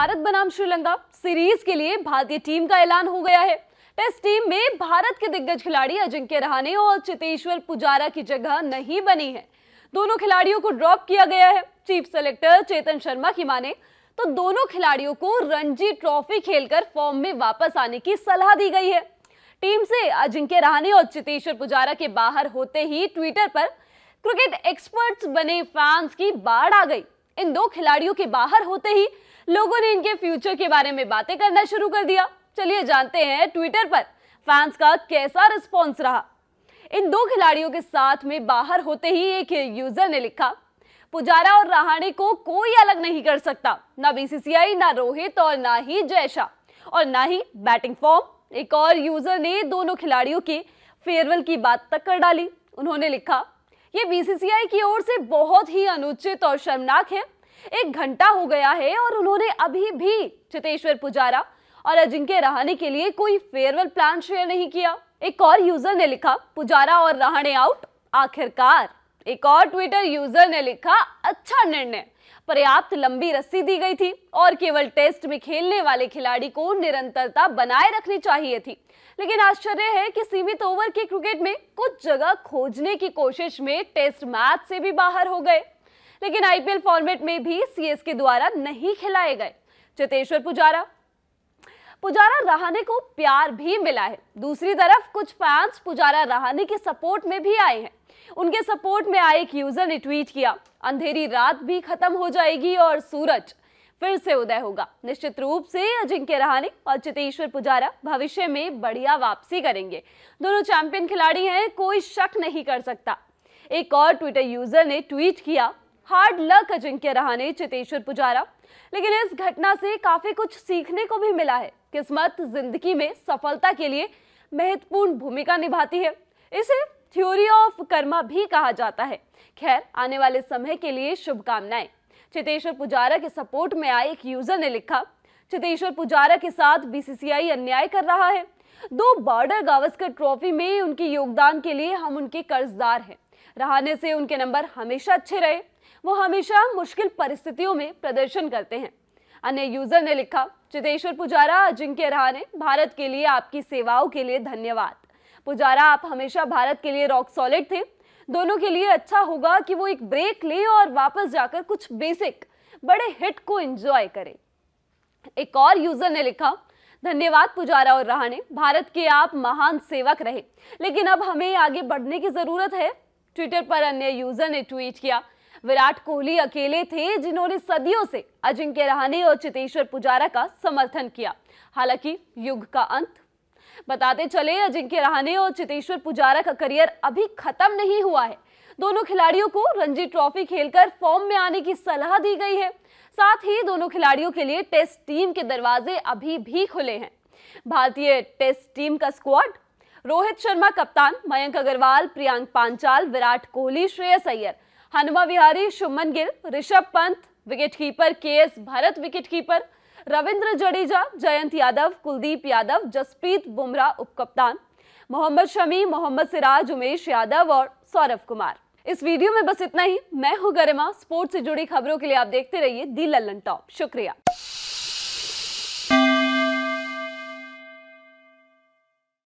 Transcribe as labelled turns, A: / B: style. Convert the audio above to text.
A: भारत बनाम श्रीलंका सीरीज के लिए भारतीय टीम का ऐलान हो गया है टेस्ट टीम में भारत के दिग्गज खिलाड़ी अजिंक्य रहाणे और चितेश्वर पुजारा की जगह नहीं बनी है दोनों खिलाड़ियों को ड्रॉप किया गया है चीफ सेलेक्टर चेतन शर्मा की माने तो दोनों खिलाड़ियों को रणजी ट्रॉफी खेलकर फॉर्म में वापस आने की सलाह दी गई है टीम से अजिंक्य रहाणे और चितेश्वर पुजारा के बाहर होते ही ट्विटर पर क्रिकेट एक्सपर्ट्स बने फैंस की बाढ़ आ गई इन दो खिलाड़ियों के बाहर होते ही लोगों ने इनके फ्यूचर के बारे में बातें करना शुरू कर दिया चलिए जानते हैं ट्विटर पर फैंस का कैसा रिस्पॉन्स रहा इन दो खिलाड़ियों के साथ में बाहर होते ही एक यूजर ने लिखा पुजारा और रहाणे को कोई अलग नहीं कर सकता ना बीसीसीआई ना रोहित और ना ही जयशा और ना ही बैटिंग फॉर्म एक और यूजर ने दोनों खिलाड़ियों के फेयरवेल की बात तक कर डाली उन्होंने लिखा ये बीसीसीआई की ओर से बहुत ही अनुचित और शर्मनाक है एक घंटा हो गया है और उन्होंने अभी भी चितेश्वर पुजारा और अजिंक्य रहाणे के लिए कोई फेयरवेल प्लान शेयर नहीं किया एक और यूजर ने लिखा पुजारा और रहाणे आउट आखिरकार एक और ट्विटर यूजर ने लिखा अच्छा निर्णय पर्याप्त लंबी रस्सी दी गई थी और केवल टेस्ट में खेलने वाले खिलाड़ी को निरंतरता बनाए रखनी चाहिए थी लेकिन आश्चर्य है कि सीमित ओवर के क्रिकेट में कुछ जगह खोजने की कोशिश में टेस्ट मैच से भी बाहर हो गए लेकिन आईपीएल फॉर्मेट में भी सीएसके द्वारा नहीं खिलाए गए चेतेश्वर पुजारा पुजारा रहाने को प्यार भी मिला है दूसरी तरफ कुछ फैंस पुजारा रहाने के सपोर्ट में भी आए हैं उनके सपोर्ट में आए एक यूजर ने ट्वीट किया अंधेरी रात भी खत्म हो जाएगी और सूरज फिर से उदय होगा निश्चित रूप से अजिंक्य रहाने और चितेश्वर पुजारा भविष्य में बढ़िया वापसी करेंगे दोनों चैंपियन खिलाड़ी हैं कोई शक नहीं कर सकता एक और ट्विटर यूजर ने ट्वीट किया हार्ड लक अजिंक्य रहाने चेतेश्वर पुजारा लेकिन इस घटना से काफी कुछ सीखने को भी मिला है किस्मत जिंदगी में सफलता के लिए महत्वपूर्ण भूमिका निभाती है इसे थ्योरी ऑफ कर्मा भी कहा जाता है खैर आने वाले समय के लिए शुभकामनाएं चेतेश्वर पुजारा के सपोर्ट में आए एक यूजर ने लिखा चेतेश्वर पुजारा के साथ बीसीसीआई अन्याय कर रहा है दो बॉर्डर गावस्कर ट्रॉफी में उनके योगदान के लिए हम उनके कर्जदार हैं रहाने से उनके नंबर हमेशा अच्छे रहे वो हमेशा मुश्किल परिस्थितियों में प्रदर्शन करते हैं अन्य यूजर ने लिखा चितेश्वर पुजारा अजिंक्य रहाने भारत के लिए आपकी सेवाओं के लिए धन्यवाद पुजारा आप हमेशा भारत के लिए रॉक सॉलिड थे दोनों के लिए अच्छा होगा कि वो एक ब्रेक ले और वापस जाकर कुछ बेसिक बड़े हिट को एंजॉय करें एक और यूजर ने लिखा धन्यवाद पुजारा और रहाणे भारत के आप महान सेवक रहे लेकिन अब हमें आगे बढ़ने की ज़रूरत है ट्विटर पर अन्य यूजर ने ट्वीट किया विराट कोहली अकेले थे जिन्होंने सदियों से अजिंक्य रहाणे और चितेश्वर पुजारा का समर्थन किया हालांकि युग का अंत बताते चले अजिंक्य रहाने और चितेश्वर पुजारा का करियर अभी खत्म नहीं हुआ है दोनों खिलाड़ियों को रणजी ट्रॉफी खेलकर फॉर्म में आने की सलाह दी गई है साथ ही दोनों खिलाड़ियों के लिए टेस्ट टीम के दरवाजे अभी भी खुले हैं भारतीय टेस्ट टीम का स्क्वाड रोहित शर्मा कप्तान Mayank Agarwal Priyank Panchal Virat Kohli Shreyas Iyer Hanuma Vihari Shubman Gill Rishabh Pant wicketkeeper KS S Bharat wicketkeeper Ravindra Jadeja Jayant Yadav Kuldeep Yadav Jasprit Bumrah उपकप्तान मोहम्मद शमी मोहम्मद सिराज उमेश यादव और सौरभ कुमार इस वीडियो में बस इतना ही मैं हूं गरिमा स्पोर्ट्स से जुड़ी खबरों के लिए आप देखते रहिए दी लल्लन टॉप शुक्रिया